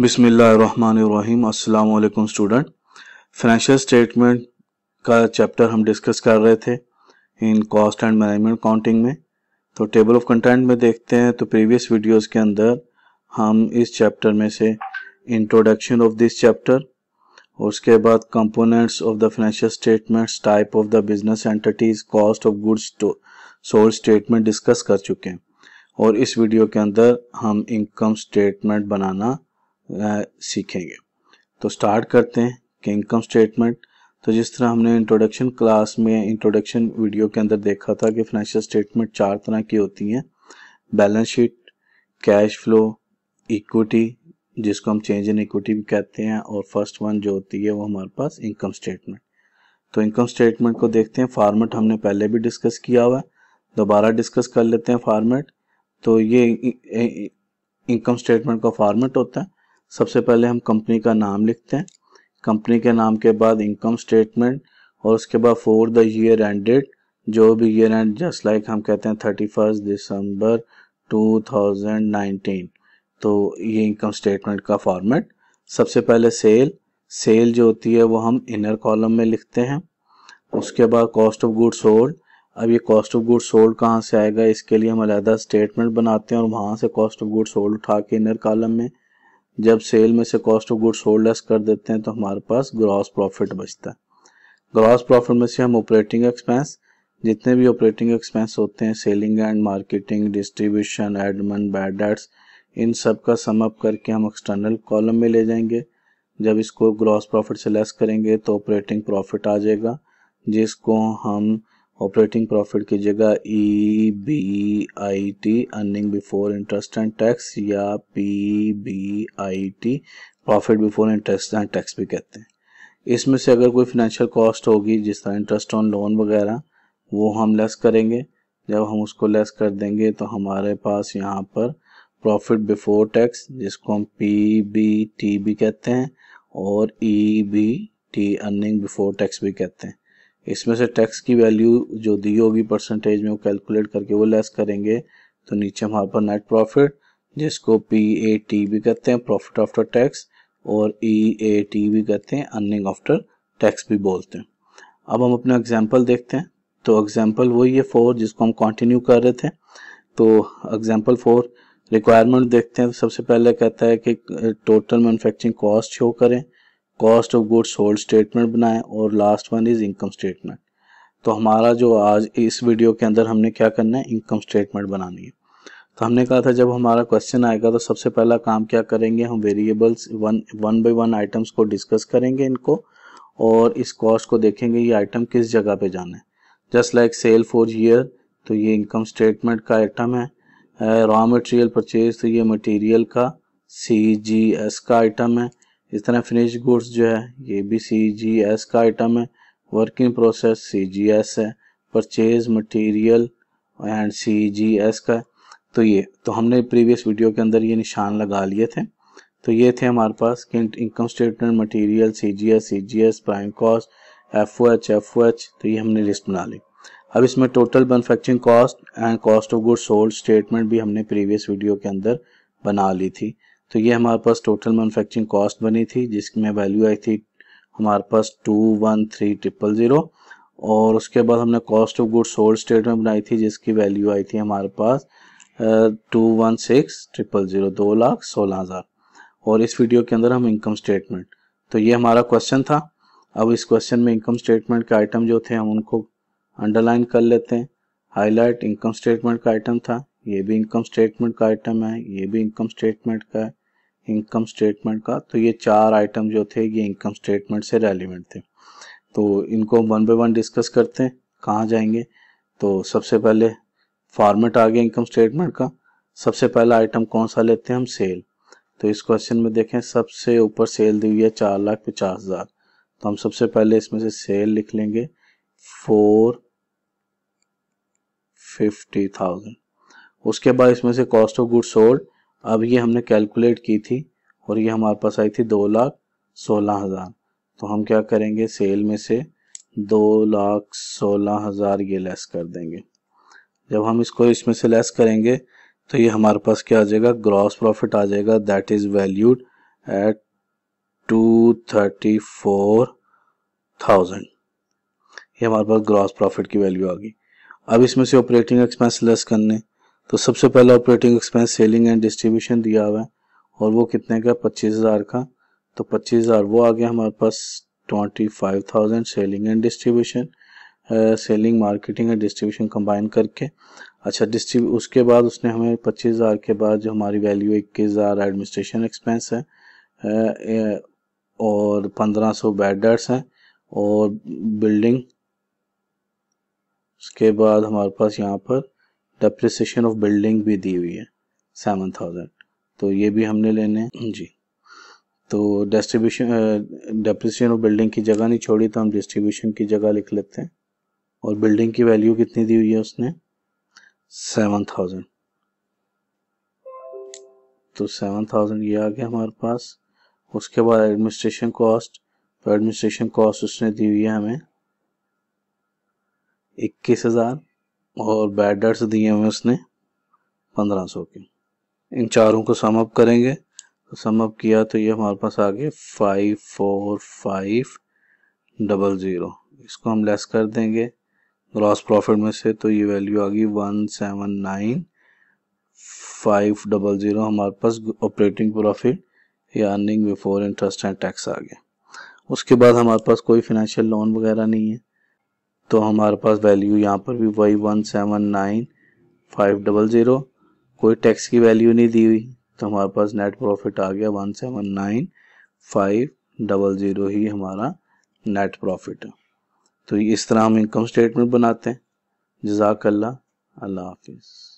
बिसमीम अल्लाम student financial statement का चैप्टर हम डिस्कस कर रहे थे in cost and management accounting में तो टेबल ऑफ कंटेंट में देखते हैं तो प्रीवियस वीडियोस के अंदर हम इस चैप्टर में से इंट्रोडक्शन ऑफ दिस चैप्टर उसके बाद components of the financial statements type of the business entities cost of goods sold statement discuss कर चुके हैं और इस वीडियो के अंदर हम इनकम स्टेटमेंट बनाना सीखेंगे तो स्टार्ट करते हैं कि इनकम स्टेटमेंट तो जिस तरह हमने इंट्रोडक्शन क्लास में इंट्रोडक्शन वीडियो के अंदर देखा था कि फाइनेंशियल स्टेटमेंट चार तरह की होती हैं balance sheet cash flow equity जिसको हम चेंज इन इक्विटी भी कहते हैं और फर्स्ट वन जो होती है वो हमारे पास इनकम स्टेटमेंट तो इनकम स्टेटमेंट को देखते हैं फार्मेट हमने पहले भी डिस्कस किया हुआ है दोबारा डिस्कस कर लेते हैं फार्मेट तो ये इनकम स्टेटमेंट का फार्मेट होता है सबसे पहले हम कंपनी का नाम लिखते हैं कंपनी के नाम के बाद इनकम स्टेटमेंट और उसके बाद for the year end date जो भी ईयर एंड जस्ट लाइक हम कहते हैं thirty first December two thousand nineteen तो ये इनकम स्टेटमेंट का फॉर्मेट सबसे पहले सेल सेल जो होती है वो हम इनर कॉलम में लिखते हैं उसके बाद कॉस्ट ऑफ गुड सोल्ड अब ये कॉस्ट ऑफ गुड सोल्ड कहाँ से आएगा इसके लिए हम अलहदा स्टेटमेंट बनाते हैं और वहाँ से कॉस्ट ऑफ गुड सोल्ड उठा के इनर कॉलम में जब सेल में से cost of goods sold less कर देते हैं तो हमारे पास ग्रॉस प्रॉफिट बचता है ग्रॉस प्रॉफिट में से हम ऑपरेटिंग एक्सपेंस जितने भी ऑपरेटिंग एक्सपेंस होते हैं selling and marketing distribution admin bad debts इन सब का सम अप करके हम एक्सटर्नल कॉलम में ले जाएंगे जब इसको ग्रॉस प्रॉफिट से लेस करेंगे तो ऑपरेटिंग प्रॉफिट आ जाएगा जिसको हम ऑपरेटिंग प्रॉफिट की जगह E B I T earning before interest and tax या P B I T profit before interest and tax भी कहते हैं इसमें से अगर कोई फाइनेंशियल कॉस्ट होगी जिस तरह इंटरेस्ट ऑन लोन वगैरह वो हम लेस करेंगे जब हम उसको लेस कर देंगे तो हमारे पास यहाँ पर प्रॉफिट बिफोर टैक्स जिसको हम पी बी टी भी कहते हैं और E B T earning before tax भी कहते हैं इसमें से टैक्स की वैल्यू जो दी होगी परसेंटेज में वो कैलकुलेट करके वो लेस करेंगे तो नीचे हमारे पर नेट प्रॉफिट जिसको पी ए टी भी कहते हैं प्रॉफिट आफ्टर टैक्स और ई ए टी भी कहते हैं अर्निंग आफ्टर टैक्स भी बोलते हैं अब हम अपना एग्जाम्पल देखते हैं तो एग्जाम्पल वही है फोर जिसको हम कंटिन्यू कर रहे थे तो एग्जाम्पल फोर रिक्वायरमेंट देखते हैं सबसे पहले कहता है कि टोटल मैनुफैक्चरिंग कॉस्ट शो करें cost of goods sold statement बनाएं और last one is income statement तो हमारा जो आज इस वीडियो के अंदर हमने क्या करना है इनकम स्टेटमेंट बनानी है तो हमने कहा था जब हमारा क्वेश्चन आएगा तो सबसे पहला काम क्या करेंगे हम variables one one by one items को डिस्कस करेंगे इनको और इस कॉस्ट को देखेंगे ये आइटम किस जगह पे जाना है just like sale for year तो ये इनकम स्टेटमेंट का आइटम है रॉ मटेरियल परचेज तो ये मटेरियल का सी जी एस का आइटम है इस तरह फिनिश गुड्स जो है ये भी सी जी एस का आइटम है working process C G S है purchase material and C G S का तो ये तो हमने प्रीवियस वीडियो के अंदर ये निशान लगा लिए थे तो ये थे हमारे पास income statement material C G S C G S prime cost F O H F O H तो ये हमने लिस्ट बना ली अब इसमें total manufacturing cost and cost of goods sold statement भी हमने प्रीवियस वीडियो के अंदर बना ली थी तो ये हमारे पास टोटल मैनुफैक्चरिंग कॉस्ट बनी थी जिसमें वैल्यू आई थी हमारे पास two one three triple zero और उसके बाद हमने cost of good sold statement बनाई थी जिसकी वैल्यू आई थी हमारे पास two one six triple zero दो लाख सोलह हज़ार और इस वीडियो के अंदर हम इनकम स्टेटमेंट तो ये हमारा क्वेश्चन था अब इस क्वेश्चन में इनकम स्टेटमेंट के आइटम जो थे हम उनको अंडरलाइन कर लेते हैं हाईलाइट इनकम स्टेटमेंट का आइटम था ये भी इनकम स्टेटमेंट का आइटम है ये भी इनकम स्टेटमेंट का है इनकम स्टेटमेंट का तो ये चार आइटम जो थे ये इनकम स्टेटमेंट से रेलिवेंट थे तो इनको वन बाय वन डिस्कस करते हैं कहाँ जाएंगे तो सबसे पहले फॉर्मेट आ गया इनकम स्टेटमेंट का सबसे पहला आइटम कौन सा लेते हैं हम सेल तो इस क्वेश्चन में देखें सबसे ऊपर सेल दी हुई है चार लाख पचास हज़ार तो हम सबसे पहले इसमें से सेल लिख लेंगे फोर फिफ्टी थाउजेंड उसके बाद इसमें से कॉस्ट ऑफ गुड सोल्ड अब ये हमने कैलकुलेट की थी और ये हमारे पास आई थी दो लाख सोलह हज़ार तो हम क्या करेंगे सेल में से दो लाख सोलह हज़ार ये लेस कर देंगे जब हम इसको इसमें से लेस करेंगे तो ये हमारे पास क्या आ जाएगा ग्रॉस प्रॉफिट आ जाएगा that is valued at two thirty four thousand ये हमारे पास ग्रॉस प्रॉफिट की वैल्यू आ गई अब इसमें से ऑपरेटिंग एक्सपेंस लेस करने तो सबसे पहला operating expense selling and distribution दिया हुआ है और वो कितने का पच्चीस हज़ार का तो पच्चीस हज़ार वो आ गया हमारे पास twenty five thousand selling and distribution selling marketing and distribution combine करके अच्छा डिस्ट्रीब्यू उसके बाद उसने हमें पच्चीस हज़ार के बाद जो हमारी वैल्यू इक्कीस हज़ार एडमिनिस्ट्रेशन एक्सपेंस है और पंद्रह सौ बेडर्स हैं और बिल्डिंग उसके बाद हमारे पास यहाँ पर डेप्रिसिएशन ऑफ बिल्डिंग भी दी हुई है सेवन थाउजेंड तो ये भी हमने लेने हैं जी तो डिस्ट्रीब्यूशन डेप्रिसिएशन ऑफ बिल्डिंग की जगह नहीं छोड़ी तो हम डिस्ट्रीब्यूशन की जगह लिख लेते हैं और बिल्डिंग की वैल्यू कितनी दी हुई है उसने सेवन थाउजेंड तो सेवन थाउजेंड ये आ गया हमारे पास उसके बाद एडमिनिस्ट्रेशन कॉस्ट तो एडमिनिस्ट्रेशन कॉस्ट उसने दी हुई है हमें इक्कीस हज़ार और बैडर्स दिए हुए उसने पंद्रह सौ के इन चारों को अप करेंगे तो समअप किया तो ये हमारे पास आ गए five four five double zero इसको हम लेस कर देंगे ग्रॉस प्रॉफिट में से तो ये वैल्यू आ गई one seven nine five double zero हमारे पास ऑपरेटिंग प्रॉफिट या earning before interest and tax आ गया उसके बाद हमारे पास कोई फिनेंशियल लोन वगैरह नहीं है तो हमारे पास वैल्यू यहाँ पर भी वही one seven nine five double zero कोई टैक्स की वैल्यू नहीं दी हुई तो हमारे पास नेट प्रॉफिट आ गया one seven nine five double zero ही हमारा नेट प्रॉफिट तो इस तरह हम इनकम स्टेटमेंट बनाते हैं जजाकल्ला अल्लाह हाफिज़